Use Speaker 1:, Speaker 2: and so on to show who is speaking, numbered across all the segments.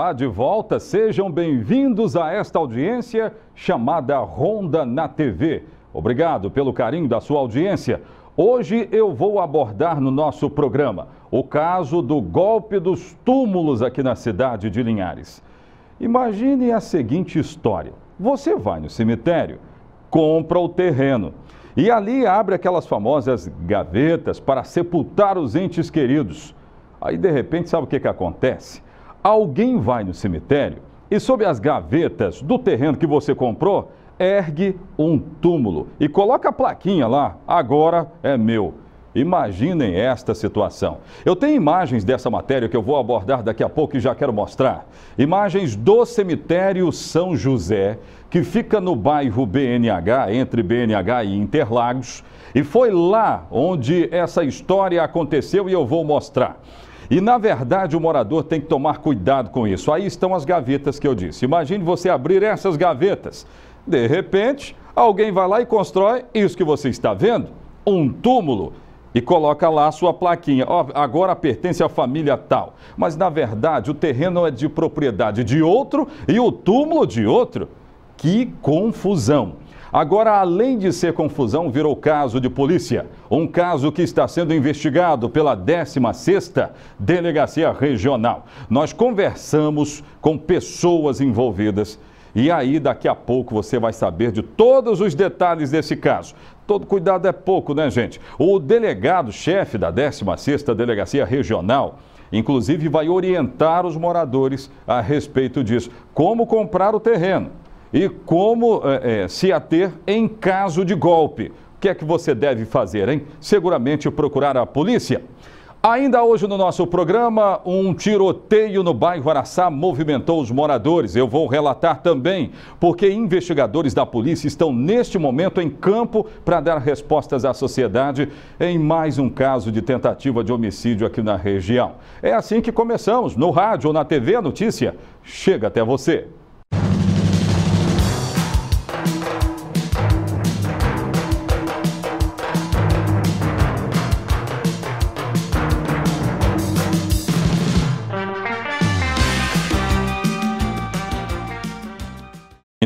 Speaker 1: Olá, de volta, sejam bem-vindos a esta audiência chamada Ronda na TV. Obrigado pelo carinho da sua audiência. Hoje eu vou abordar no nosso programa o caso do golpe dos túmulos aqui na cidade de Linhares. Imagine a seguinte história: você vai no cemitério, compra o terreno e ali abre aquelas famosas gavetas para sepultar os entes queridos. Aí de repente, sabe o que, que acontece? Alguém vai no cemitério e, sob as gavetas do terreno que você comprou, ergue um túmulo e coloca a plaquinha lá: agora é meu. Imaginem esta situação. Eu tenho imagens dessa matéria que eu vou abordar daqui a pouco e já quero mostrar. Imagens do cemitério São José, que fica no bairro BNH, entre BNH e Interlagos, e foi lá onde essa história aconteceu e eu vou mostrar. E, na verdade, o morador tem que tomar cuidado com isso. Aí estão as gavetas que eu disse. Imagine você abrir essas gavetas. De repente, alguém vai lá e constrói isso que você está vendo, um túmulo e coloca lá a sua plaquinha. oh, agora pertence à família tal. Mas na verdade o terreno é de propriedade de outro e o túmulo de outro. Que confusão! Agora, além de ser confusão, virou caso de polícia. Um caso que está sendo investigado pela 16ª Delegacia Regional. Nós conversamos com pessoas envolvidas e aí, daqui a pouco, você vai saber de todos os detalhes desse caso. Todo cuidado é pouco, né, gente? O delegado-chefe da 16ª Delegacia Regional, inclusive, vai orientar os moradores a respeito disso. Como comprar o terreno e como é, é, se ater em caso de golpe. O que é que você deve fazer, hein? Seguramente procurar a polícia. Ainda hoje no nosso programa, um tiroteio no bairro Araçá movimentou os moradores. Eu vou relatar também, porque investigadores da polícia estão neste momento em campo para dar respostas à sociedade em mais um caso de tentativa de homicídio aqui na região. É assim que começamos, no rádio ou na TV, a notícia chega até você.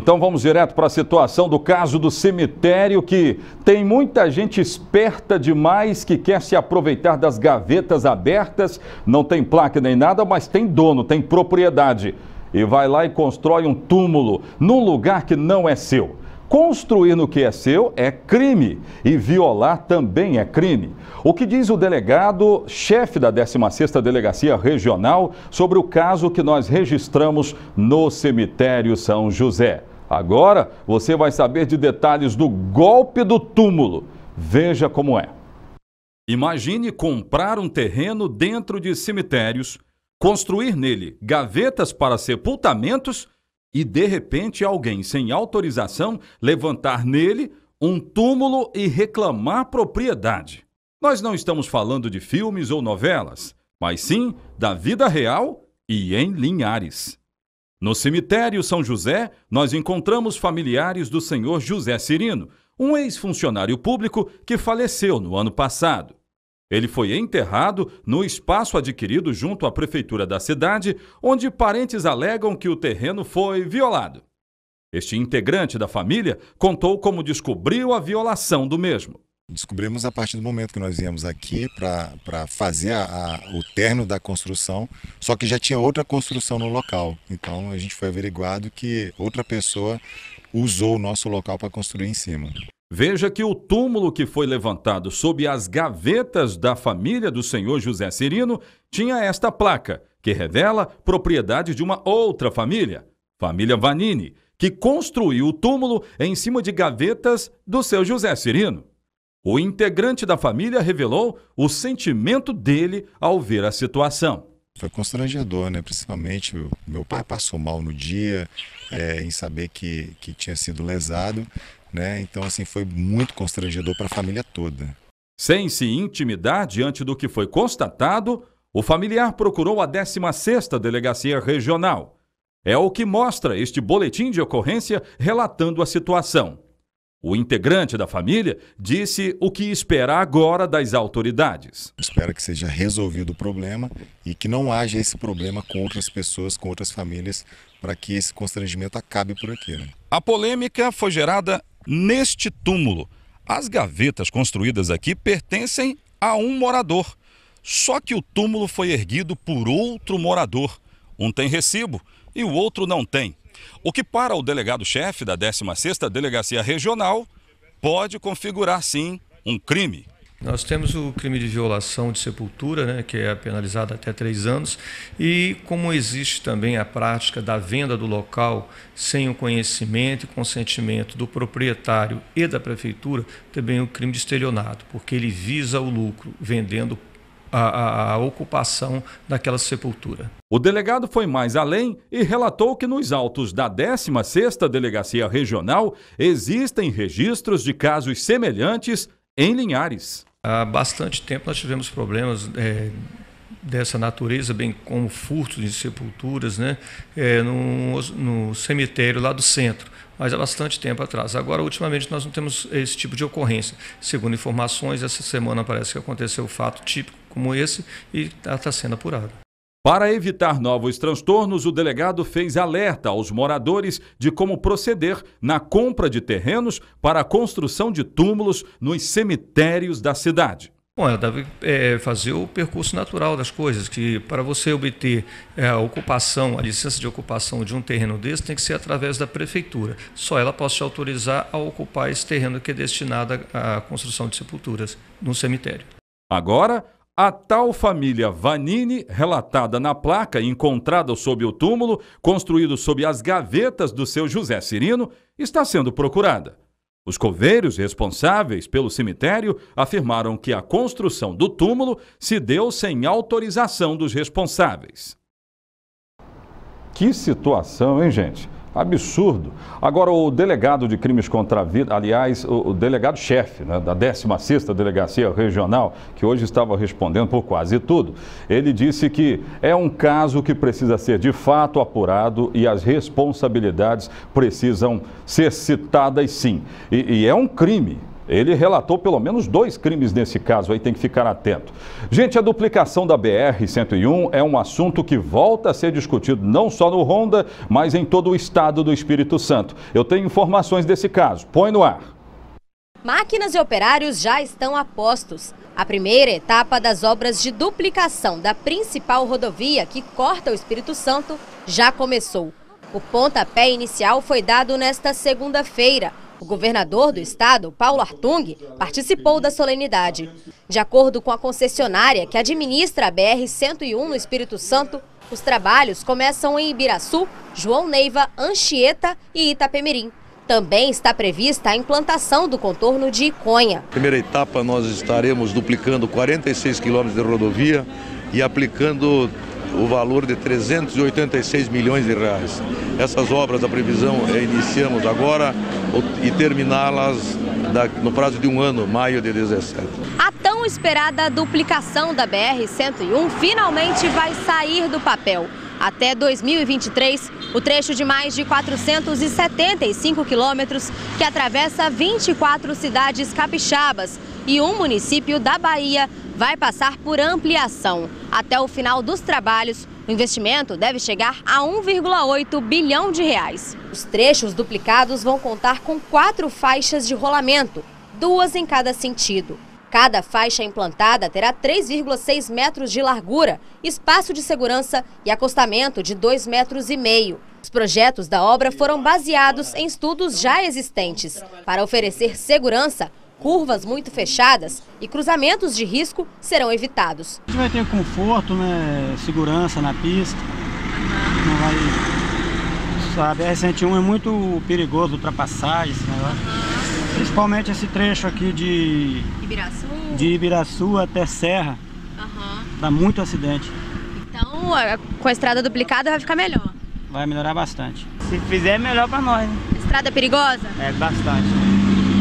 Speaker 1: Então vamos direto para a situação do caso do cemitério, que tem muita gente esperta demais que quer se aproveitar das gavetas abertas, não tem placa nem nada, mas tem dono, tem propriedade. E vai lá e constrói um túmulo num lugar que não é seu. Construir no que é seu é crime e violar também é crime. O que diz o delegado, chefe da 16ª Delegacia Regional, sobre o caso que nós registramos no cemitério São José. Agora você vai saber de detalhes do golpe do túmulo. Veja como é. Imagine comprar um terreno dentro de cemitérios, construir nele gavetas para sepultamentos e, de repente, alguém sem autorização levantar nele um túmulo e reclamar propriedade. Nós não estamos falando de filmes ou novelas, mas sim da vida real e em Linhares. No cemitério São José, nós encontramos familiares do senhor José Cirino, um ex-funcionário público que faleceu no ano passado. Ele foi enterrado no espaço adquirido junto à prefeitura da cidade, onde parentes alegam que o terreno foi violado. Este integrante da família contou como descobriu a violação do mesmo descobrimos a partir do momento que nós viemos aqui para fazer a, a, o terno da construção, só que já tinha outra construção no local. Então a gente foi averiguado que outra pessoa usou o nosso local para construir em cima. Veja que o túmulo que foi levantado sob as gavetas da família do senhor José Cirino tinha esta placa, que revela propriedade de uma outra família, família Vanini, que construiu o túmulo em cima de gavetas do seu José Cirino. O integrante da família revelou o sentimento dele ao ver a situação. Foi constrangedor, né? Principalmente meu pai passou mal no dia, é, em saber que, que tinha sido lesado, né? Então, assim, foi muito constrangedor para a família toda. Sem se intimidar diante do que foi constatado, o familiar procurou a 16ª Delegacia Regional. É o que mostra este boletim de ocorrência relatando a situação. O integrante da família disse o que espera agora das autoridades. Espero que seja resolvido o problema e que não haja esse problema com outras pessoas, com outras famílias, para que esse constrangimento acabe por aqui. Né? A polêmica foi gerada neste túmulo. As gavetas construídas aqui pertencem a um morador. Só que o túmulo foi erguido por outro morador. Um tem recibo e o outro não tem. O que para o delegado-chefe da 16ª Delegacia Regional pode configurar sim um crime. Nós temos
Speaker 2: o crime de violação de sepultura, né, que é penalizado até três anos, e como existe também a prática da venda do local sem o conhecimento e consentimento do proprietário e da prefeitura, também o crime de estelionato, porque ele visa o lucro vendendo a, a ocupação daquela sepultura.
Speaker 1: O delegado foi mais além e relatou que nos autos da 16ª Delegacia Regional existem registros de casos semelhantes em Linhares. Há
Speaker 2: bastante tempo nós tivemos problemas é, dessa natureza, bem como furtos de sepulturas, né, é, no, no cemitério lá do centro mas há bastante tempo atrás. Agora, ultimamente, nós não temos esse tipo de ocorrência. Segundo informações, essa semana parece que aconteceu o fato típico como esse e está sendo apurado.
Speaker 1: Para evitar novos transtornos, o delegado fez alerta aos moradores de como proceder na compra de terrenos para a construção de túmulos nos cemitérios da cidade.
Speaker 2: Bom, ela deve é, fazer o percurso natural das coisas, que para você obter é, a ocupação, a licença de ocupação de um terreno desse tem que ser através da prefeitura. Só ela pode te autorizar a ocupar esse terreno que é destinado à construção de sepulturas no cemitério.
Speaker 1: Agora, a tal família Vanini, relatada na placa encontrada sob o túmulo, construído sob as gavetas do seu José Cirino, está sendo procurada. Os coveiros responsáveis pelo cemitério afirmaram que a construção do túmulo se deu sem autorização dos responsáveis. Que situação, hein, gente? Absurdo. Agora, o delegado de crimes contra a vida, aliás, o, o delegado-chefe né, da 16ª Delegacia Regional, que hoje estava respondendo por quase tudo, ele disse que é um caso que precisa ser de fato apurado e as responsabilidades precisam ser citadas sim. e, e é um crime ele relatou pelo menos dois crimes nesse caso, aí tem que ficar atento. Gente, a duplicação da BR-101 é um assunto que volta a ser discutido não só no Honda, mas em todo o estado do Espírito Santo. Eu tenho informações desse caso, põe no ar.
Speaker 3: Máquinas e operários já estão a postos. A primeira etapa das obras de duplicação da principal rodovia que corta o Espírito Santo já começou. O pontapé inicial foi dado nesta segunda-feira o governador do estado, Paulo Artung, participou da solenidade. De acordo com a concessionária que administra a BR-101 no Espírito Santo, os trabalhos começam em Ibiraçu, João Neiva, Anchieta e Itapemirim. Também está prevista a implantação do contorno de Iconha.
Speaker 1: Primeira etapa nós estaremos duplicando 46 quilômetros de rodovia e aplicando o valor de 386 milhões de reais. Essas obras, a previsão é iniciamos agora e terminá-las no prazo de um ano, maio de 2017.
Speaker 3: A tão esperada duplicação da BR-101 finalmente vai sair do papel. Até 2023, o trecho de mais de 475 quilômetros, que atravessa 24 cidades capixabas e um município da Bahia, vai passar por ampliação. Até o final dos trabalhos, o investimento deve chegar a 1,8 bilhão de reais. Os trechos duplicados vão contar com quatro faixas de rolamento, duas em cada sentido. Cada faixa implantada terá 3,6 metros de largura, espaço de segurança e acostamento de 2,5 metros. e meio. Os projetos da obra foram baseados em estudos já existentes. Para oferecer segurança, curvas muito fechadas e cruzamentos de risco serão evitados.
Speaker 2: A gente vai ter conforto, né, segurança na pista, não vai... Sabe, a R101 é muito perigoso ultrapassar esse negócio. Principalmente esse trecho aqui de Ibiraçu, de Ibiraçu até Serra. Uhum. Dá muito acidente.
Speaker 3: Então, com a estrada duplicada vai ficar melhor?
Speaker 2: Vai melhorar bastante.
Speaker 3: Se fizer, é melhor para nós. Né? Estrada é perigosa? É, bastante.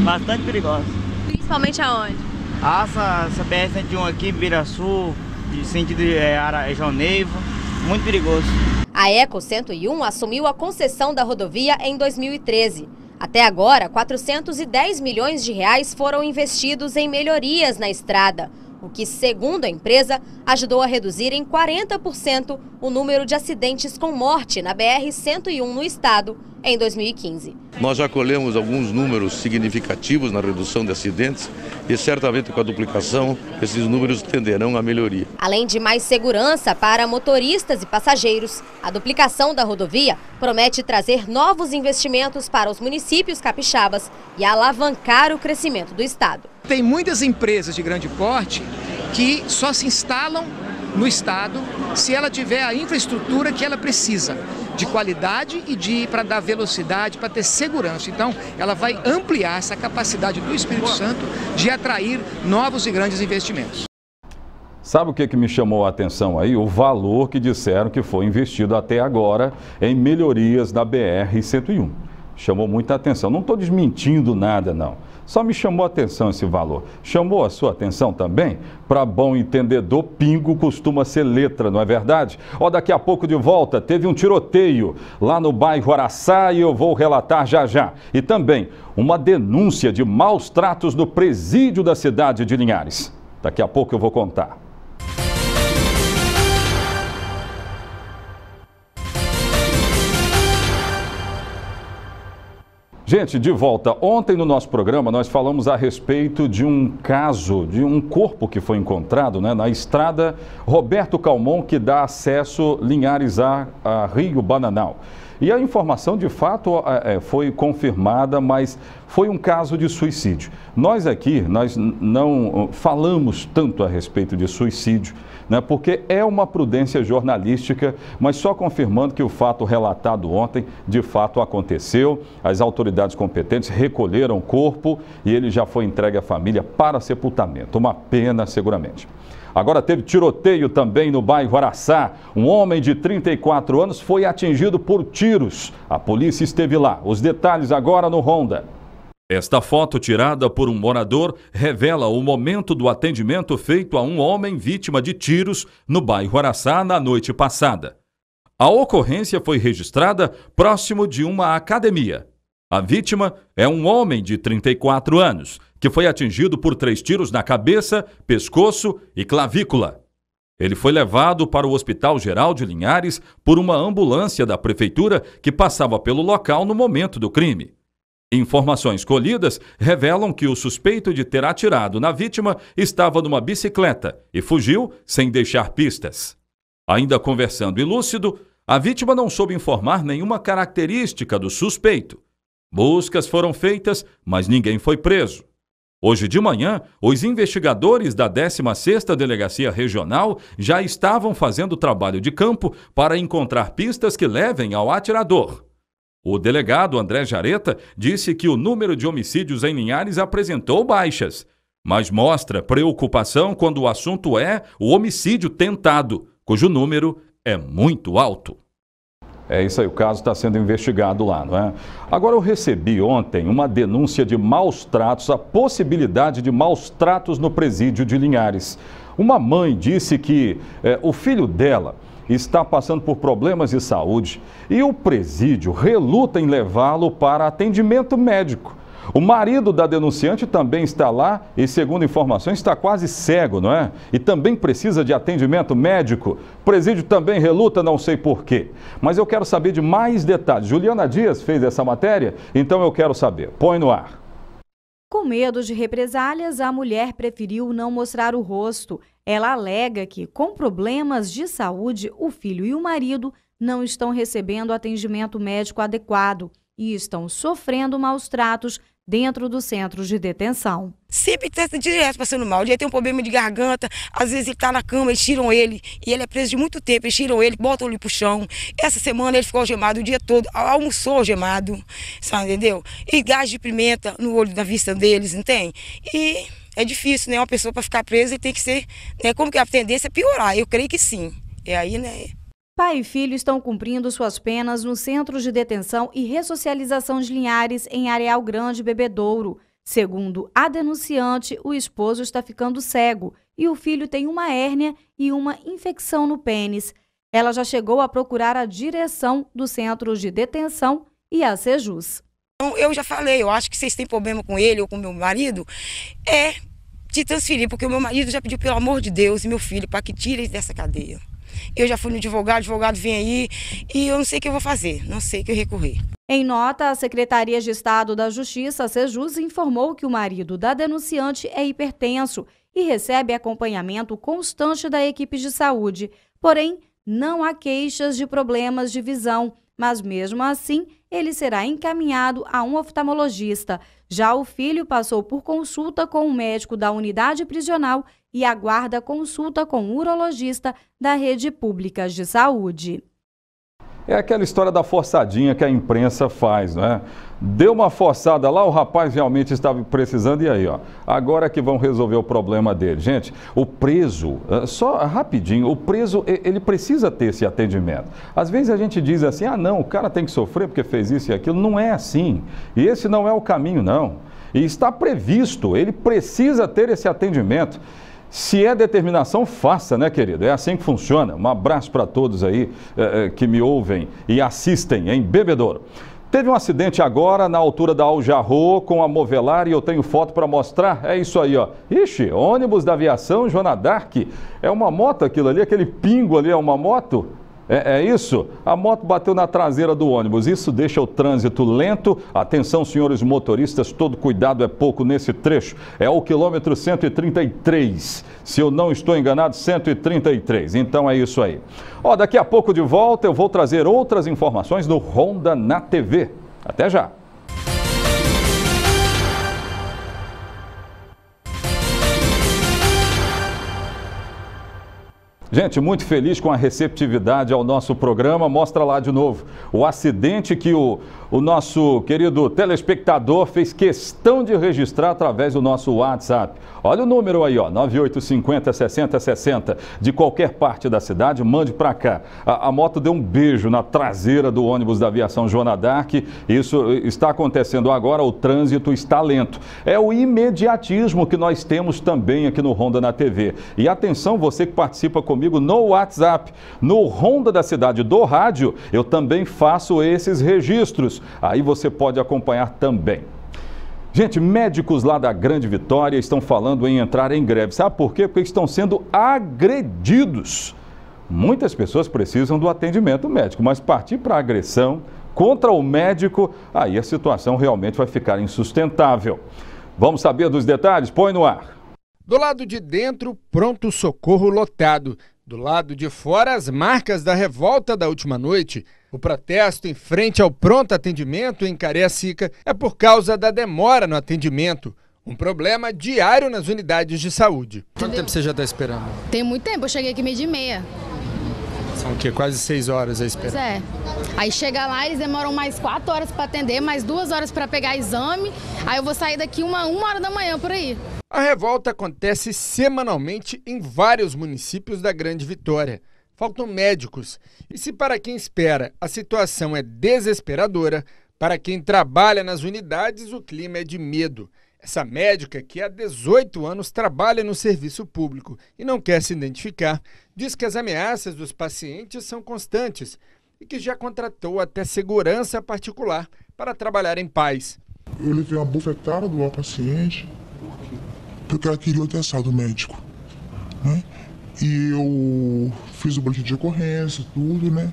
Speaker 3: Bastante perigosa. Principalmente aonde? Ah, essa, essa
Speaker 4: BR-101 é aqui, Biraçu, de sentido é, é Neiva, muito perigoso.
Speaker 3: A Eco 101 assumiu a concessão da rodovia em 2013. Até agora, 410 milhões de reais foram investidos em melhorias na estrada o que, segundo a empresa, ajudou a reduzir em 40% o número de acidentes com morte na BR-101 no estado em 2015.
Speaker 1: Nós já colhemos alguns números significativos na redução de acidentes e certamente com a duplicação
Speaker 5: esses números tenderão a melhoria.
Speaker 3: Além de mais segurança para motoristas e passageiros, a duplicação da rodovia promete trazer novos investimentos para os municípios capixabas e alavancar o crescimento do estado.
Speaker 2: Tem muitas empresas de grande porte que só se instalam no Estado se ela tiver a infraestrutura que ela precisa, de qualidade e de para dar velocidade, para ter segurança. Então, ela vai ampliar essa capacidade do Espírito Santo de atrair novos e grandes investimentos.
Speaker 1: Sabe o que, que me chamou a atenção aí? O valor que disseram que foi investido até agora em melhorias da BR-101. Chamou muita atenção. Não estou desmentindo nada, não. Só me chamou a atenção esse valor. Chamou a sua atenção também? Para bom entendedor, pingo costuma ser letra, não é verdade? Ó, daqui a pouco de volta, teve um tiroteio lá no bairro Araçá e eu vou relatar já já. E também uma denúncia de maus tratos no presídio da cidade de Linhares. Daqui a pouco eu vou contar. Gente, de volta. Ontem no nosso programa nós falamos a respeito de um caso, de um corpo que foi encontrado né, na estrada Roberto Calmon, que dá acesso Linhares a, a Rio Bananal. E a informação, de fato, é, é, foi confirmada, mas foi um caso de suicídio. Nós aqui, nós não falamos tanto a respeito de suicídio, né, porque é uma prudência jornalística, mas só confirmando que o fato relatado ontem, de fato, aconteceu. As autoridades competentes recolheram o corpo e ele já foi entregue à família para sepultamento. Uma pena, seguramente. Agora teve tiroteio também no bairro Araçá. Um homem de 34 anos foi atingido por tiros. A polícia esteve lá. Os detalhes agora no Honda. Esta foto tirada por um morador revela o momento do atendimento feito a um homem vítima de tiros no bairro Araçá na noite passada. A ocorrência foi registrada próximo de uma academia. A vítima é um homem de 34 anos, que foi atingido por três tiros na cabeça, pescoço e clavícula. Ele foi levado para o Hospital Geral de Linhares por uma ambulância da prefeitura que passava pelo local no momento do crime. Informações colhidas revelam que o suspeito de ter atirado na vítima estava numa bicicleta e fugiu sem deixar pistas. Ainda conversando e lúcido, a vítima não soube informar nenhuma característica do suspeito. Buscas foram feitas, mas ninguém foi preso. Hoje de manhã, os investigadores da 16ª Delegacia Regional já estavam fazendo trabalho de campo para encontrar pistas que levem ao atirador. O delegado André Jareta disse que o número de homicídios em Linhares apresentou baixas, mas mostra preocupação quando o assunto é o homicídio tentado, cujo número é muito alto. É isso aí, o caso está sendo investigado lá, não é? Agora, eu recebi ontem uma denúncia de maus tratos, a possibilidade de maus tratos no presídio de Linhares. Uma mãe disse que é, o filho dela está passando por problemas de saúde e o presídio reluta em levá-lo para atendimento médico. O marido da denunciante também está lá e, segundo informações, está quase cego, não é? E também precisa de atendimento médico. O presídio também reluta, não sei porquê. Mas eu quero saber de mais detalhes. Juliana Dias fez essa matéria, então eu quero saber. Põe no ar.
Speaker 4: Com medo de represálias, a mulher preferiu não mostrar o rosto. Ela alega que, com problemas de saúde, o filho e o marido não estão recebendo atendimento médico adequado e estão sofrendo maus tratos dentro dos centros de detenção. Sempre está direto passando mal. Ele tem um problema de garganta, às vezes ele está na cama, eles tiram ele, e ele é preso de muito tempo, eles tiram ele, botam ele o chão. Essa semana ele ficou algemado o dia todo, almoçou algemado, sabe, entendeu? E gás de pimenta no olho da vista deles, não tem? E é difícil, né? Uma pessoa para ficar presa ele tem que ser, né? Como que a tendência é piorar? Eu creio que sim. E é aí, né? Pai e filho estão cumprindo suas penas no Centro de Detenção e Ressocialização de Linhares, em Areal Grande, Bebedouro. Segundo a denunciante, o esposo está ficando cego e o filho tem uma hérnia e uma infecção no pênis. Ela já chegou a procurar a direção do Centro de Detenção e a Sejus. Então, eu já falei, eu acho que vocês têm problema com ele ou com meu marido. É te transferir, porque o meu marido já pediu, pelo amor de Deus, e meu filho, para que tirem dessa cadeia. Eu já fui no advogado, advogado vem aí e eu não sei o que eu vou fazer, não sei o que eu recorrer. Em nota, a Secretaria de Estado da Justiça, Sejus, informou que o marido da denunciante é hipertenso e recebe acompanhamento constante da equipe de saúde. Porém, não há queixas de problemas de visão, mas mesmo assim ele será encaminhado a um oftalmologista. Já o filho passou por consulta com o um médico da unidade prisional e aguarda consulta com o um urologista da rede pública de saúde.
Speaker 1: É aquela história da forçadinha que a imprensa faz, né? Deu uma forçada lá, o rapaz realmente estava precisando, e aí, ó. Agora que vão resolver o problema dele. Gente, o preso, eh, só rapidinho, o preso, ele precisa ter esse atendimento. Às vezes a gente diz assim, ah, não, o cara tem que sofrer porque fez isso e aquilo. Não é assim. E esse não é o caminho, não. E está previsto, ele precisa ter esse atendimento. Se é determinação, faça, né, querido? É assim que funciona. Um abraço para todos aí eh, eh, que me ouvem e assistem em Bebedouro. Teve um acidente agora na altura da Aljarro com a Movelar e eu tenho foto para mostrar. É isso aí, ó. Ixi, ônibus da aviação Jonadark. Dark. É uma moto aquilo ali, aquele pingo ali é uma moto? É, é, isso? A moto bateu na traseira do ônibus. Isso deixa o trânsito lento. Atenção, senhores motoristas, todo cuidado é pouco nesse trecho. É o quilômetro 133. Se eu não estou enganado, 133. Então é isso aí. Ó, daqui a pouco de volta eu vou trazer outras informações do Honda na TV. Até já! Gente, muito feliz com a receptividade ao nosso programa. Mostra lá de novo o acidente que o, o nosso querido telespectador fez questão de registrar através do nosso WhatsApp. Olha o número aí, ó, 9850 6060. De qualquer parte da cidade, mande para cá. A, a, moto deu um beijo na traseira do ônibus da aviação Joana Dark. Isso eh, está acontecendo agora, o trânsito está lento. É o imediatismo que nós temos também aqui no Ronda na TV. E atenção, você que participa comigo comigo no WhatsApp. No Ronda da Cidade do Rádio, eu também faço esses registros. Aí você pode acompanhar também. Gente, médicos lá da Grande Vitória estão falando em entrar em greve. Sabe por quê? Porque estão sendo agredidos. Muitas pessoas precisam do atendimento médico, mas partir para agressão contra o médico, aí a situação realmente vai ficar insustentável. Vamos saber dos detalhes? Põe no ar. Do lado de dentro,
Speaker 5: pronto-socorro lotado. Do lado de fora, as marcas da revolta da última noite. O protesto em frente ao pronto atendimento em Cariacica é por causa da demora no atendimento. Um problema diário nas unidades de saúde. Quanto tempo você já está esperando?
Speaker 4: Tem muito tempo, eu cheguei aqui meio de meia.
Speaker 5: São o quê? Quase seis horas a espera. Pois
Speaker 4: é. Aí chega lá, eles demoram mais quatro horas para atender, mais duas horas para pegar exame. Aí eu vou sair daqui uma, uma hora da manhã por aí.
Speaker 5: A revolta acontece semanalmente em vários municípios da Grande Vitória. Faltam médicos. E se para quem espera a situação é desesperadora, para quem trabalha nas unidades o clima é de medo. Essa médica, que há 18 anos trabalha no serviço público e não quer se identificar, diz que as ameaças dos pacientes são constantes e que já contratou até segurança particular para trabalhar em paz. Eu levei
Speaker 3: uma bufetada do meu paciente, porque ela queria o atestado médico. Né? E eu fiz o boletim de ocorrência, tudo, né?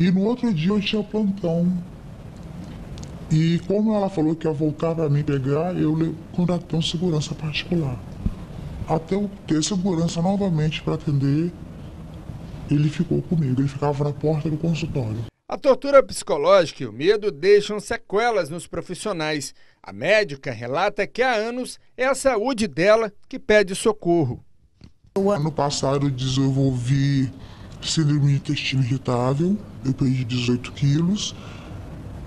Speaker 3: E no outro dia eu tinha plantão e como ela falou que ia voltar para me pegar, eu contratei um segurança particular. Até eu ter segurança novamente para atender, ele ficou comigo, ele ficava na porta do consultório.
Speaker 5: A tortura psicológica e o medo deixam sequelas nos profissionais. A médica relata que há anos é a saúde dela que pede socorro. No Ano passado eu desenvolvi síndrome de intestino irritável,
Speaker 3: eu perdi 18 quilos.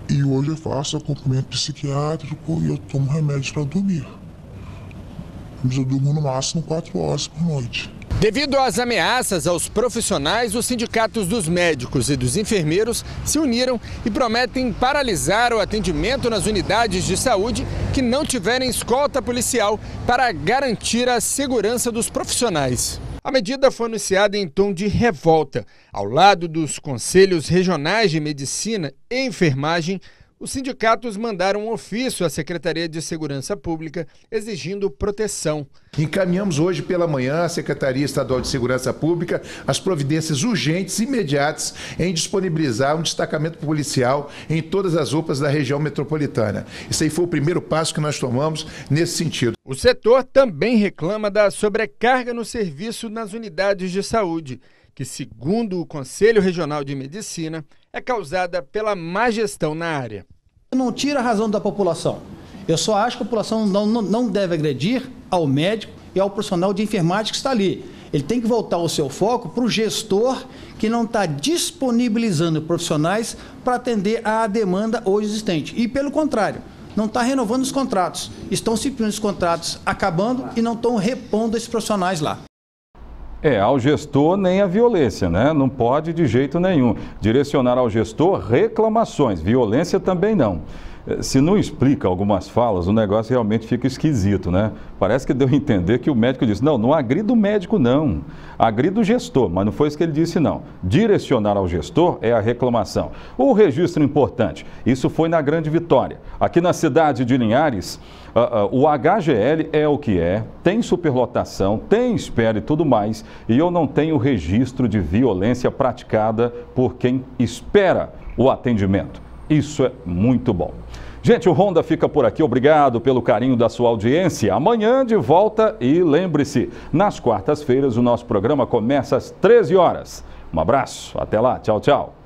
Speaker 3: E hoje eu faço acompanhamento psiquiátrico e eu tomo remédio para dormir. Mas eu durmo no máximo 4 horas por
Speaker 5: noite. Devido às ameaças aos profissionais, os sindicatos dos médicos e dos enfermeiros se uniram e prometem paralisar o atendimento nas unidades de saúde que não tiverem escolta policial para garantir a segurança dos profissionais. A medida foi anunciada em tom de revolta, ao lado dos conselhos regionais de medicina e enfermagem, os sindicatos mandaram um ofício à Secretaria de Segurança Pública exigindo proteção. Encaminhamos hoje pela manhã à Secretaria Estadual de Segurança Pública as providências urgentes e imediatas em disponibilizar um destacamento policial em todas as UPAs da região metropolitana. Esse aí foi o primeiro passo que nós tomamos nesse sentido. O setor também reclama da sobrecarga no serviço nas unidades de saúde que, segundo o Conselho Regional de Medicina, é causada pela má gestão na área. Não tira a razão da população.
Speaker 2: Eu só acho que a população não, não, deve agredir ao médico e ao profissional de enfermagem que está ali. Ele tem que voltar o seu foco para o gestor que não está disponibilizando profissionais para atender à demanda hoje existente. E, pelo contrário, não está renovando os contratos. Estão simplesmente os contratos acabando e não estão repondo esses profissionais lá.
Speaker 1: É, ao gestor nem a violência, né? Não pode de jeito nenhum. Direcionar ao gestor reclamações, violência também não. Eh, se não explica algumas falas, o negócio realmente fica esquisito, né? Parece que deu a entender que o médico disse: não, não agrida o médico, não. Agrida o gestor, mas não foi isso que ele disse, não. Direcionar ao gestor é a reclamação. O registro importante, isso foi na Grande Vitória. Aqui na cidade de Linhares, uh, uh, o HGL é o que é, tem superlotação, tem espera e tudo mais, e eu não tenho registro de violência praticada por quem espera o atendimento. Isso é muito bom. Gente, o Honda fica por aqui. Obrigado pelo carinho da sua audiência. Amanhã de volta e lembre-se, nas quartas-feiras o nosso programa começa às 13 horas. Um abraço, até lá, tchau, tchau.